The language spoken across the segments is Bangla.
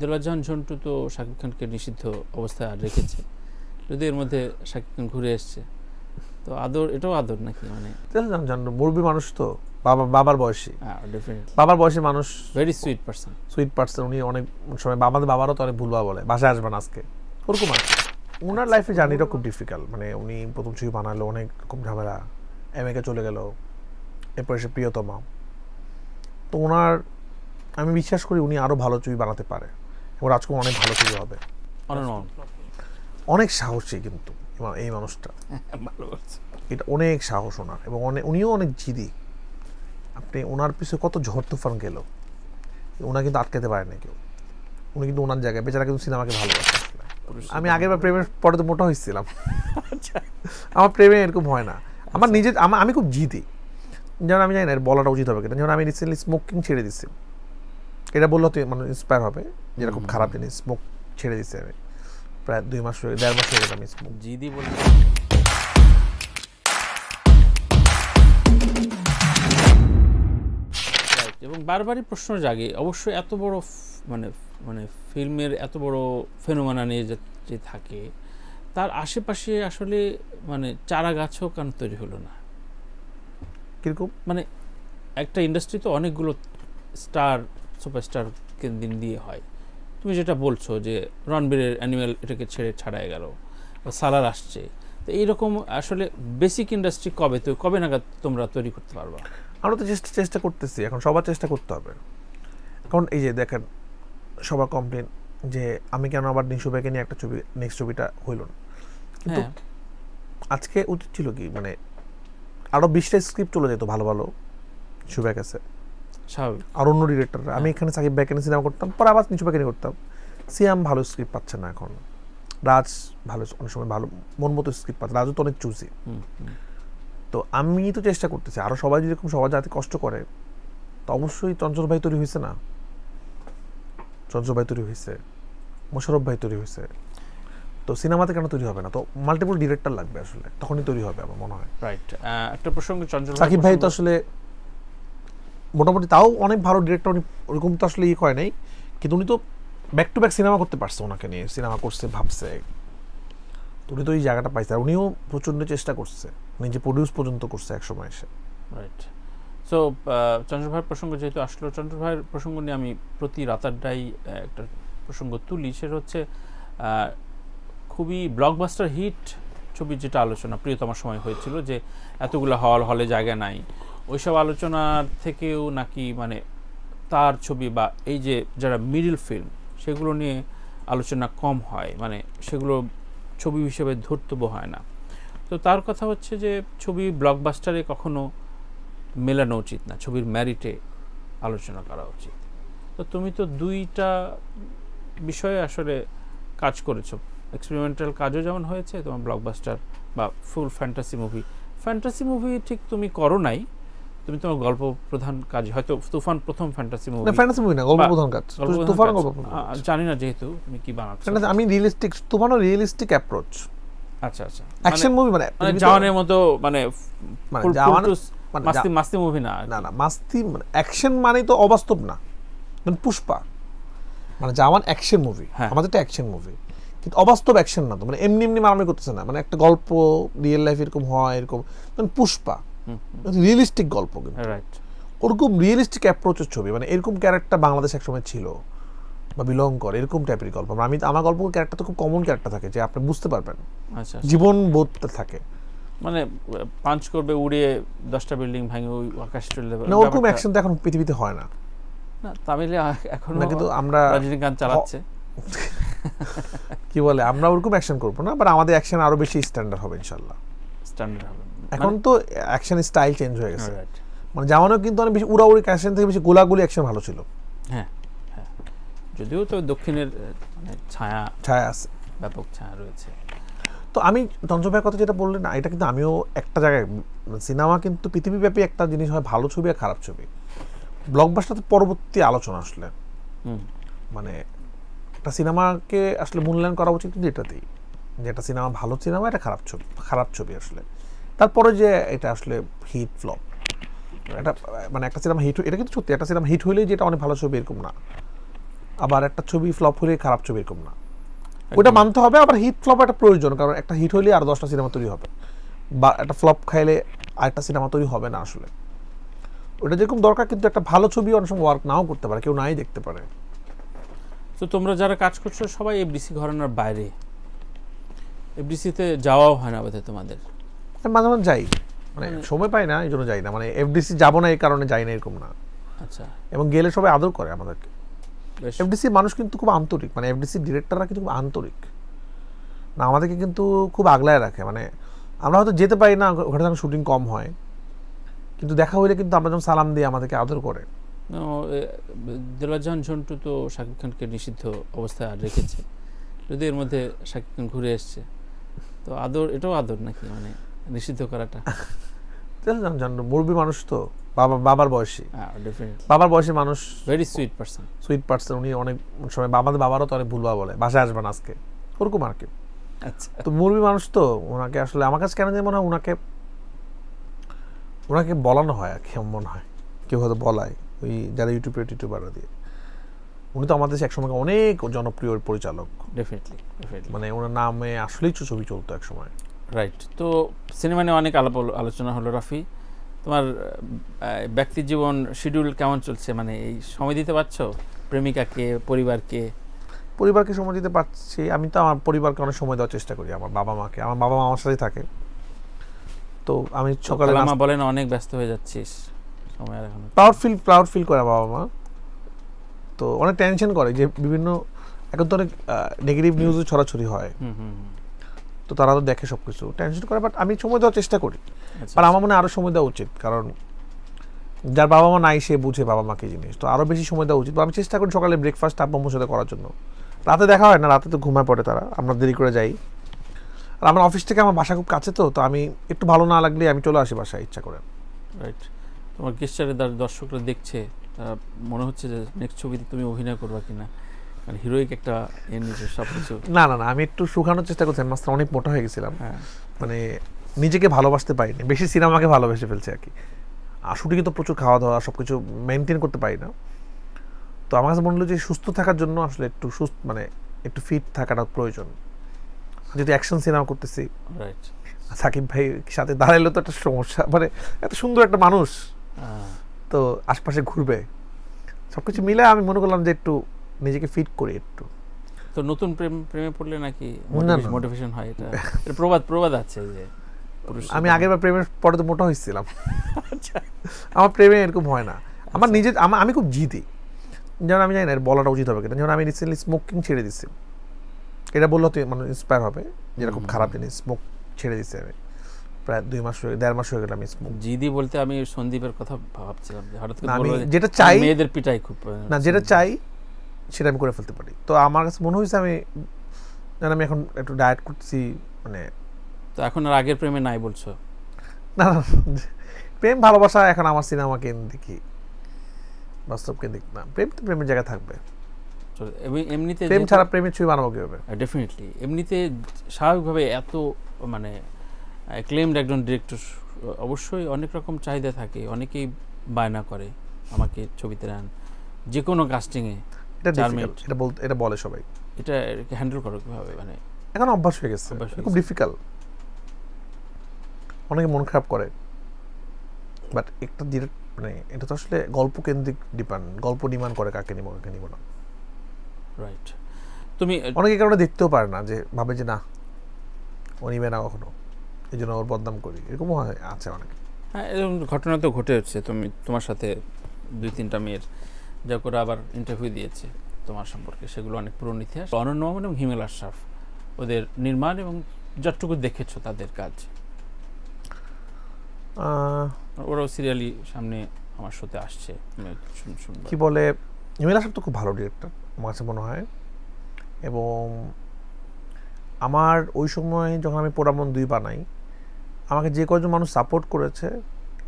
দেলাজান ঝন্টু তো শাকিব খানকে নিষিদ্ধ অবস্থায় রেখেছে যদি এর মধ্যে শাকিব খান ঘুরে এসছে তো আদর এটাও আদর নাকি মানে মুরবি মানুষ তো বাবা বাবার বয়সী হ্যাঁ ডিফারেন্ট বাবার বয়সী মানুষ very sweet person sweet person উনি অনেক সময় বাবাদের বাবারও তো অনেক ভুলবা বলে বাসায় আসবেন আজকে ওরকম আছে ওনার লাইফে জার্নিটা খুব ডিফিকাল্ট মানে উনি প্রথম ছবি বানালো অনেক রকম ঝামেলা আমেরিকা চলে গেল এরপরে সে প্রিয়তমা তো ওনার আমি বিশ্বাস করি উনি আরও ভালো ছবি বানাতে পারে এবং রাজকুমার অনেক ভালো ছবি হবে অনেক সাহসী কিন্তু এই মানুষটা এটা অনেক সাহস ওনার এবং অনেক উনিও অনেক জিদি আপনি ওনার পিছনে কত ঝড় তুফান গেল ওনা কিন্তু আটকাতে পারে না কেউ উনি কিন্তু ওনার জায়গায় বেচারা কিন্তু সিনেমাকে ভালোবাসে আমি আগেরবার প্রেমের পরে তো মোটা হয়েছিলাম আমার প্রেমে এরকম হয় না আমার আচ্ছা। নিজের আমি খুব জিদি যেমন আমি জানি না বলাটা উচিত হবে কিনা যেমন আমি রিসেন্টলি স্মোকিং ছেড়ে দিচ্ছি এটা বললে তো মানুষ ইন্সপায়ার হবে যেটা খুব খারাপ জিনিস স্মোক ছেড়ে দিচ্ছে আমি প্রায় দুই মাস হয়ে দেড় মাস হয়ে গেলাম স্মোক জিদি বলছি এবং বারবারই প্রশ্ন জাগে অবশ্যই এত বড় মানে মানে ফিল্মের এত বড় ফেনোমানা নিয়ে যে থাকে তার আশেপাশে আসলে মানে চারা গাছও কেন তৈরি হলো না কীরকম মানে একটা ইন্ডাস্ট্রি তো অনেকগুলো স্টার সুপারস্টারকে দিন দিয়ে হয় তুমি যেটা বলছো যে রণবীরের অ্যানিমেল এটাকে ছেড়ে ছাড়াই গেল সালার আসছে তো এইরকম আসলে বেসিক ইন্ডাস্ট্রি কবে তো কবে নাগাদ তোমরা তৈরি করতে পারবা আমরা তো চেষ্টা চেষ্টা করতেছি এখন সবার চেষ্টা করতে হবে কারণ এই যে দেখেন সবার কমপ্লেন যে আমি কেন আবার নিশুভাইকে নিয়ে একটা ছবি নেক্সট ছবিটা হইল না হ্যাঁ। আজকে উচিত ছিল কি মানে আরো বিশটা স্ক্রিপ্ট চলে যেত ভালো ভালো শুভের কাছে আর অন্য ডিরেক্টর আমি হ্যাঁ। এখানে সাকিব ব্যাকেনে সিনেমা করতাম পরে আবার নিচু ব্যাকেনে করতাম সিয়াম ভালো স্ক্রিপ্ট পাচ্ছে না এখন রাজ ভালো অনেক সময় ভালো মন মতো স্ক্রিপ্ট পাচ্ছে রাজও তো অনেক চুজি তো আমি তো চেষ্টা করতেছি আরও সবাই যদি এরকম সবাই যাতে কষ্ট করে তো অবশ্যই চঞ্চল ভাই তৈরি হয়েছে না চঞ্চল ভাই তৈরি হয়েছে মোশারফ ভাই তৈরি হয়েছে তো সিনেমাতে কেন তৈরি হবে না তো মাল্টিপল ডিরেক্টর লাগবে আসলে তখনই তৈরি হবে আমার মনে হয় রাইট একটা প্রসঙ্গে চঞ্চল সাকিব ভাই তো আসলে মোটামুটি তাও অনেক ভালো ডিরেক্টর উনি ওরকম তো আসলে ইয়ে করে নাই কিন্তু উনি তো ব্যাক টু ব্যাক সিনেমা করতে পারছে ওনাকে নিয়ে সিনেমা করছে ভাবছে তো উনি তো এই জায়গাটা পাইছে আর উনিও প্রচণ্ড চেষ্টা করছে নিজে প্রডিউস পর্যন্ত করছে একসময় এসে রাইট সো uh, চন্দ্রভাইয়ের প্রসঙ্গ যেহেতু আসলো চন্দ্রভাইয়ের প্রসঙ্গ নিয়ে আমি প্রতি রাতারটাই uh, একটা প্রসঙ্গ তুলি সেটা হচ্ছে uh, খুবই ব্লকবাস্টার হিট ছবি যেটা আলোচনা প্রিয়তমার সময় হয়েছিল যে এতগুলো হল হলে জায়গা নাই ওইসব আলোচনার থেকেও নাকি মানে তার ছবি বা এই যে যারা মিডিল ফিল্ম সেগুলো নিয়ে আলোচনা কম হয় মানে সেগুলো ছবি হিসেবে ধরতব হয় না তো তার কথা হচ্ছে যে ছবি ব্লকবাস্টারে কখনো মেলানো উচিত না ছবির ম্যারিটে আলোচনা করা উচিত তো তুমি তো দুইটা বিষয়ে আসলে কাজ করেছো এক্সপেরিমেন্টাল কাজও যেমন হয়েছে তোমার ব্লকবাস্টার বা full fantasy movie fantasy movie ঠিক তুমি করো নাই তুমি তোমার গল্প প্রধান কাজ হয়তো তুফান প্রথম ফ্যান্টাসি মুভি না ফ্যান্টাসি মুভি না গল্প প্রধান কাজ তুফান গল্প জানি না যেহেতু তুমি কি বানাচ্ছো আমি রিয়েলিস্টিক তুফানও রিয়েলিস্টিক অ্যাপ্রোচ আচ্ছা আচ্ছা অ্যাকশন মুভি মানে, মানে, মানে জাওয়ানের মতো মানে মানে মানে মাস্তি মাস্তি মুভি না না না মাস্তি মানে অ্যাকশন মানে তো অবাস্তব না মানে পুষ্পা মানে জাওয়ান অ্যাকশন মুভি আমাদের তো অ্যাকশন মুভি কিন্তু অবাস্তব অ্যাকশন না তো মানে এমনি এমনি মারামারি করতেছে না মানে একটা গল্প রিয়েল লাইফ এরকম হয় এরকম মানে পুষ্পা রিয়েলিস্টিক গল্প কিন্তু ওরকম রিয়েলিস্টিক অ্যাপ্রোচের ছবি মানে এরকম ক্যারেক্টার বাংলাদেশে একসময় ছিল বা বিলং করে এরকম টাইপের গল্প মানে আমি আমার গল্প ক্যারেক্টার তো খুব কমন ক্যারেক্টার থাকে যে আপনি বুঝতে পারবেন আচ্ছা, আচ্ছা। জীবন বোধটা থাকে মানে পাঞ্চ করবে উড়িয়ে দশটা বিল্ডিং ভাঙে ওই আকাশ চলে যাবে না ওরকম অ্যাকশন তো এখন পৃথিবীতে হয় না না তামিলে এখন না কিন্তু আমরা রজনীকান্ত চালাচ্ছে কি বলে আমরা ওরকম অ্যাকশন করবো না বাট আমাদের অ্যাকশন আরো বেশি স্ট্যান্ডার্ড হবে ইনশাল্লাহ স্ট্যান্ডার্ড হবে মানে এখন তো অ্যাকশন স্টাইল চেঞ্জ হয়ে গেছে মানে জামানো কিন্তু অনেক বেশি উড়াউড়ি অ্যাকশন থেকে বেশি গোলাগুলি অ্যাকশন ভালো ছিল হ্যাঁ, হ্যাঁ যদিও তো দক্ষিণের মানে ছায়া ছায়া আছে ব্যাপক ছায়া রয়েছে তো আমি চঞ্চল ভাইয়ের কথা যেটা বললেন না এটা কিন্তু আমিও একটা জায়গায় সিনেমা মানে কিন্তু পৃথিবীব্যাপী একটা জিনিস হয় ভালো ছবি আর খারাপ ছবি ব্লকবাস্টার পরবর্তী আলোচনা আসলে মানে একটা সিনেমাকে আসলে মূল্যায়ন করা উচিত কিন্তু এটাতেই যে একটা সিনেমা ভালো সিনেমা এটা খারাপ ছবি খারাপ ছবি আসলে তারপরে যে এটা আসলে হিট ফ্লপ এটা মানে একটা সিনেমা হিট এটা কিন্তু সত্যি একটা সিনেমা হিট হলেই যেটা অনেক ভালো ছবি এরকম না আবার একটা ছবি ফ্লপ হলে খারাপ ছবি এরকম না ওটা মানতে হবে আবার হিট ফ্লপ একটা প্রয়োজন কারণ একটা হিট হলে আর দশটা সিনেমা তৈরি হবে বা একটা ফ্লপ খাইলে আরেকটা সিনেমা তৈরি হবে না আসলে ওটা যেরকম দরকার কিন্তু একটা ভালো ছবি অনেক সময় ওয়ার্ক নাও করতে পারে কেউ নাই দেখতে পারে তো তোমরা যারা কাজ করছো সবাই এফডিসি ঘরানার বাইরে এফডিসিতে যাওয়াও হয় না বোধহয় তোমাদের মাঝে মাঝে যাই মানে, মানে সময় পাই না এই জন্য যাই না মানে এফডিসি যাবো না এই কারণে যাই না এরকম না আচ্ছা এবং গেলে সবাই আদর করে আমাদেরকে এফডিসি মানুষ কিন্তু খুব আন্তরিক মানে এফডিসি ডিরেক্টররা কিন্তু খুব আন্তরিক না আমাদেরকে কিন্তু খুব আগলায় রাখে মানে আমরা হয়তো যেতে পারি না ওখানে যখন শুটিং কম হয় কিন্তু দেখা হইলে কিন্তু আমরা যখন সালাম দিয়ে আমাদেরকে আদর করে দেলাজান ঝন্টু তো শাকিব খানকে নিষিদ্ধ অবস্থায় রেখেছে যদি এর মধ্যে শাকিব খান ঘুরে এসছে তো আদর এটাও আদর নাকি মানে নিষিদ্ধ করাটা মুরব্বী মানুষ তো বাবা বাবার বয়সী হ্যাঁ, বাবার বয়সী মানুষ very sweet person sweet person উনি অনেক সময় বাবাদের বাবারও তো অনেক ভুলভাল বলে বাসায় আসবেন আজকে ওরকম আর কি আচ্ছা। তো মুরবি মানুষ তো ওনাকে আসলে আমার কাছে কেন যে মনে হয় ওনাকে ওনাকে বলানো হয় আর কেমন মনে হয় কেউ হয়তো বলায় ওই যারা ইউটিউবে ইউটিউবাররা দিয়ে উনি তো আমাদের দেশে একসময় অনেক জনপ্রিয় পরিচালক ডেফিনেটলি মানে ওনার নামে আসলেই ছবি চলতো এক সময় রাইট তো সিনেমা নিয়ে অনেক আলাপ আলোচনা হলো রাফি তোমার ব্যক্তি জীবন শিডিউল কেমন চলছে মানে এই সময় দিতে পারছো প্রেমিকাকে পরিবারকে পরিবারকে সময় দিতে পারছি আমি তো আমার পরিবারকে অনেক সময় দেওয়ার চেষ্টা করি আমার বাবা মাকে আমার বাবা মা আমার সাথে থাকে তো আমি সকালে মা বলেন অনেক ব্যস্ত হয়ে যাচ্ছিস সময় প্রাউড ফিল প্রাউড ফিল করে বাবা মা তো অনেক টেনশন করে যে বিভিন্ন এখন তো অনেক নেগেটিভ নিউজও ছড়াছড়ি হয় তো তারা তো দেখে সব কিছু টেনশন করে বাট আমি সময় দেওয়ার চেষ্টা করি আর আচ্ছা, আচ্ছা। আমার মনে হয় আরও সময় দেওয়া উচিত কারণ যার বাবা মা নাই সে বুঝে বাবা মাকে জিনিস তো আরও বেশি সময় দেওয়া উচিত আমি চেষ্টা করি সকালে ব্রেকফাস্ট আব্বাম্মুর সাথে করার জন্য রাতে দেখা হয় না রাতে তো ঘুমায় পড়ে তারা আমরা দেরি করে যাই আর আমার অফিস থেকে আমার বাসা খুব কাছে তো তো আমি একটু ভালো না লাগলে আমি চলে আসি বাসায় ইচ্ছা করে রাইট তোমার গেস্টারে দর্শকরা দেখছে মনে হচ্ছে যে নেক্সট ছবিতে তুমি অভিনয় করবা কিনা মানে হিরোইক একটা এর নিচে সব কিছু না না না আমি একটু শুকানোর চেষ্টা করছিলাম মাস্টার অনেক মোটা হয়ে গেছিলাম হ্যাঁ। মানে নিজেকে ভালোবাসতে পারিনি বেশি সিনেমাকে ভালোবেসে ফেলছে আর কি আর শুটিং তো প্রচুর খাওয়া দাওয়া সব কিছু মেনটেন করতে পারি না তো আমার কাছে মনে হলো যে সুস্থ থাকার জন্য আসলে একটু সুস্থ মানে একটু ফিট থাকাটা প্রয়োজন যদি অ্যাকশন সিনেমা করতেছি রাইট সাকিব ভাই সাথে দাঁড়াইলে তো একটা সমস্যা মানে এত সুন্দর একটা মানুষ হ্যাঁ। তো আশপাশে ঘুরবে সব কিছু মিলে আমি মনে করলাম যে একটু নিজেকে ফিট করি একটু তো নতুন প্রেম প্রেমে পড়লে নাকি মোটিভেশন হয় এটা প্রবাদ প্রবাদ আছে যে আমি আগের প্রেমের পরে তো মোটা হয়েছিলাম আচ্ছা। আমার প্রেমে এরকম হয় না আচ্ছা। আমার নিজে আমি খুব জিদি যেমন আমি জানি না বলাটা উচিত হবে কিনা যেমন আমি রিসেন্টলি স্মোকিং ছেড়ে দিচ্ছি এটা বললো তো মানে ইন্সপায়ার হবে যেটা খুব খারাপ জিনিস স্মোক ছেড়ে দিছি আমি প্রায় দুই মাস হয়ে দেড় মাস হয়ে গেল আমি স্মোক জিদি বলতে আমি সন্দীপের কথা ভাবছিলাম যে হঠাৎ করে যেটা চাই মেয়েদের পিটাই খুব না যেটা চাই সেটা আমি করে ফেলতে পারি তো আমার কাছে মনে হয়েছে আমি যেন আমি এখন একটু ডায়েট করছি মানে তো এখন আর আগের প্রেমে নাই বলছো না না প্রেম ভালোবাসা এখন আমার সিনেমা কেন্দ্রিক বাস্তব কেন্দ্রিক না প্রেম তো প্রেমের জায়গায় থাকবে এমনিতে প্রেম ছাড়া প্রেমের ছবি বানাবো কীভাবে ডেফিনেটলি এমনিতে স্বাভাবিকভাবে এত মানে ক্লেমড একজন ডিরেক্টর অবশ্যই অনেক রকম চাহিদা থাকে অনেকেই বায়না করে আমাকে ছবিতে নেন যে কোনো কাস্টিংয়ে এটা এটা বলতে এটা বলে সবাই এটা হ্যান্ডেল করো কিভাবে মানে এখন অভ্যাস হয়ে গেছে খুব ডিফিকাল্ট অনেকে মন খারাপ করে বাট একটা মানে এটা তো আসলে গল্প কেন্দ্রিক ডিপেন্ড গল্প করে কাকে নিব কাকে নিব না রাইট তুমি অনেকে কারণে দেখতেও পারে না যে ভাবে যে না ও নিবে না কখনো এই জন্য ওর বদনাম করি এরকমও আছে অনেক হ্যাঁ এরকম ঘটনা তো ঘটে হচ্ছে তুমি তোমার সাথে দুই তিনটা মেয়ের যা করে আবার ইন্টারভিউ দিয়েছে তোমার সম্পর্কে সেগুলো অনেক পুরনো ইতিহাস অনন্য মামুন এবং হিমেল আশরাফ ওদের নির্মাণ এবং যতটুকু দেখেছো তাদের কাজ ওরাও সিরিয়ালি সামনে আমার শোতে আসছে কি বলে হিমেল আশরাফ তো খুব ভালো ডিরেক্টর আমার কাছে মনে হয় এবং আমার ওই সময় যখন আমি পোড়ামন দুই বানাই আমাকে যে কজন মানুষ সাপোর্ট করেছে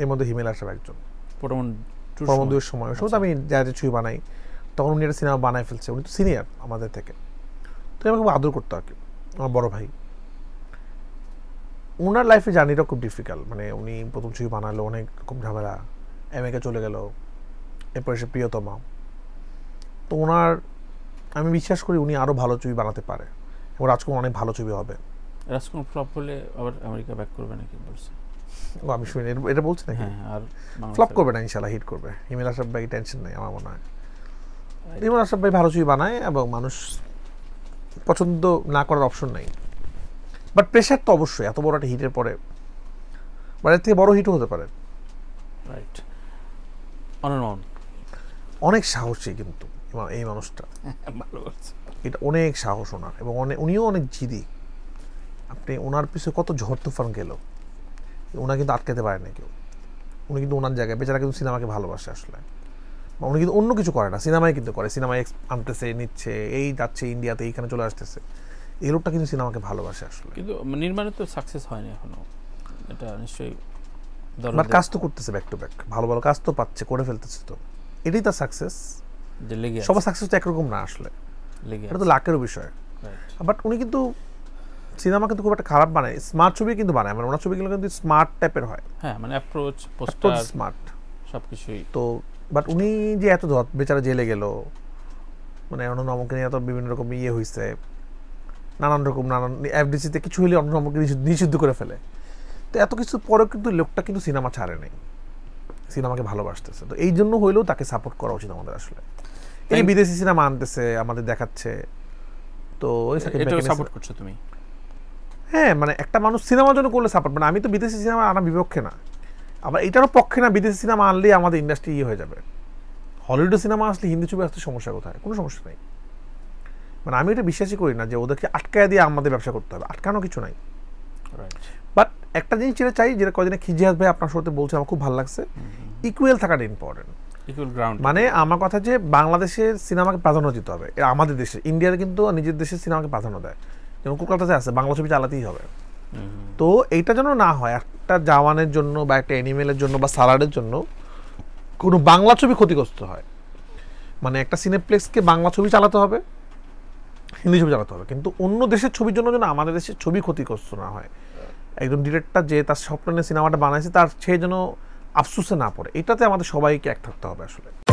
এর মধ্যে হিমেল আশরাফ একজন পোড়ামন প্রবন্ধের সময় ওই সময় তো আচ্ছা। আমি যাতে ছুঁই বানাই তখন উনি একটা সিনেমা বানায় ফেলছে উনি তো সিনিয়র আমাদের থেকে তো আমাকে খুব আদর করতো আর কি আমার বড় ভাই ওনার লাইফে জার্নিটা খুব ডিফিকাল্ট মানে উনি প্রথম ছবি বানালো অনেক খুব ঝামেলা আমেরিকা চলে গেল এরপরে সে প্রিয়তমা তো ওনার আমি বিশ্বাস করি উনি আরও ভালো ছবি বানাতে পারে এবং রাজকুমার অনেক ভালো ছবি হবে রাজকুমার ফ্লপ হলে আবার আমেরিকা ব্যাক করবে নাকি বলছে ও আমি শুনি এটা বলছি নাকি হ্যাঁ, আর ফ্লপ করবে না ইনশাল্লাহ হিট করবে হিমেল আশরাফ ভাই টেনশন নেই আমার মনে হয় হিমেল আশরাফ ভাই ভালো ছবি বানায় এবং মানুষ পছন্দ না করার অপশন নাই বাট প্রেশার তো অবশ্যই এত বড় একটা হিটের পরে মানে থেকে বড় হিটও হতে পারে রাইট অন অনেক সাহসী কিন্তু এই মানুষটা ভালো এটা অনেক সাহস ওনার এবং অনেক উনিও অনেক জিদি আপনি ওনার পিছনে কত ঝড় তুফান গেল ওনা কিন্তু আটকাতে পারে না কেউ উনি কিন্তু ওনার জায়গায় বেচারা কিন্তু সিনেমাকে ভালোবাসে আসলে বা উনি কিন্তু অন্য কিছু করে না সিনেমায় কিন্তু করে সিনেমায় আনতেছে নিচ্ছে এই যাচ্ছে ইন্ডিয়াতে এইখানে চলে আসতেছে এই লোকটা কিন্তু সিনেমাকে ভালোবাসে আসলে কিন্তু নির্মাণে তো সাকসেস হয়নি এখনো এটা নিশ্চয়ই বাট কাজ তো করতেছে ব্যাক টু ব্যাক ভালো ভালো কাজ তো পাচ্ছে করে ফেলতেছে তো এটাই তার সাকসেস সবার সাকসেস তো একরকম না আসলে এটা তো লাকেরও বিষয় বাট উনি কিন্তু সিনেমা কিন্তু খুব একটা খারাপ বানায় স্মার্ট ছবি কিন্তু বানায় মানে ওনার ছবিগুলো কিন্তু স্মার্ট টাইপের হয় হ্যাঁ মানে অ্যাপ্রোচ পোস্টার স্মার্ট সবকিছুই তো বাট উনি যে এত বেচারা জেলে গেল মানে অন্য নমকে নিয়ে এত বিভিন্ন রকম ইয়ে হয়েছে নানান রকম নানান এফডিসিতে কিছু হলে নমকে নিষিদ্ধ করে ফেলে তো এত কিছু পরেও কিন্তু লোকটা কিন্তু সিনেমা ছাড়ে নেই সিনেমাকে ভালোবাসতেছে তো এই জন্য হইলেও তাকে সাপোর্ট করা উচিত আমাদের আসলে এই বিদেশি সিনেমা আনতেছে আমাদের দেখাচ্ছে তো সাপোর্ট করছো তুমি হ্যাঁ মানে একটা মানুষ সিনেমার জন্য করলে সাপোর্ট মানে আমি তো বিদেশি সিনেমা আনা বিপক্ষে না আবার এটারও পক্ষে না বিদেশি সিনেমা আনলেই আমাদের ইন্ডাস্ট্রি ইয়ে হয়ে যাবে হলিউডে সিনেমা আসলে হিন্দি ছবি আসতে সমস্যা কোথায় কোনো সমস্যা নেই মানে আমি এটা বিশ্বাসই করি না যে ওদেরকে আটকায় দিয়ে আমাদের ব্যবসা করতে হবে আটকানো কিছু নাই বাট একটা জিনিস যেটা চাই যেটা কদিনে খিজিয়াজ ভাই আপনার সাথে বলছে আমার খুব ভালো লাগছে ইকুয়াল থাকাটা ইম্পর্টেন্ট মানে আমার কথা যে বাংলাদেশের সিনেমাকে প্রাধান্য দিতে হবে আমাদের দেশে ইন্ডিয়ার কিন্তু নিজের দেশের সিনেমাকে প্রাধান্য দেয় যেমন কলকাতাতে আছে বাংলা ছবি চালাতেই হবে তো এইটা যেন না হয় একটা জাওয়ানের জন্য বা একটা অ্যানিমেলের জন্য বা সালাডের জন্য কোনো বাংলা ছবি ক্ষতিগ্রস্ত হয় মানে একটা সিনেপ্লেক্সকে বাংলা ছবি চালাতে হবে হিন্দি ছবি চালাতে হবে কিন্তু অন্য দেশের ছবির জন্য যেন আমাদের দেশের ছবি ক্ষতিগ্রস্ত না হয় একজন ডিরেক্টর যে তার স্বপ্নের সিনেমাটা বানাইছে তার সে যেন আফসুসে না পড়ে এটাতে আমাদের সবাইকে এক থাকতে হবে আসলে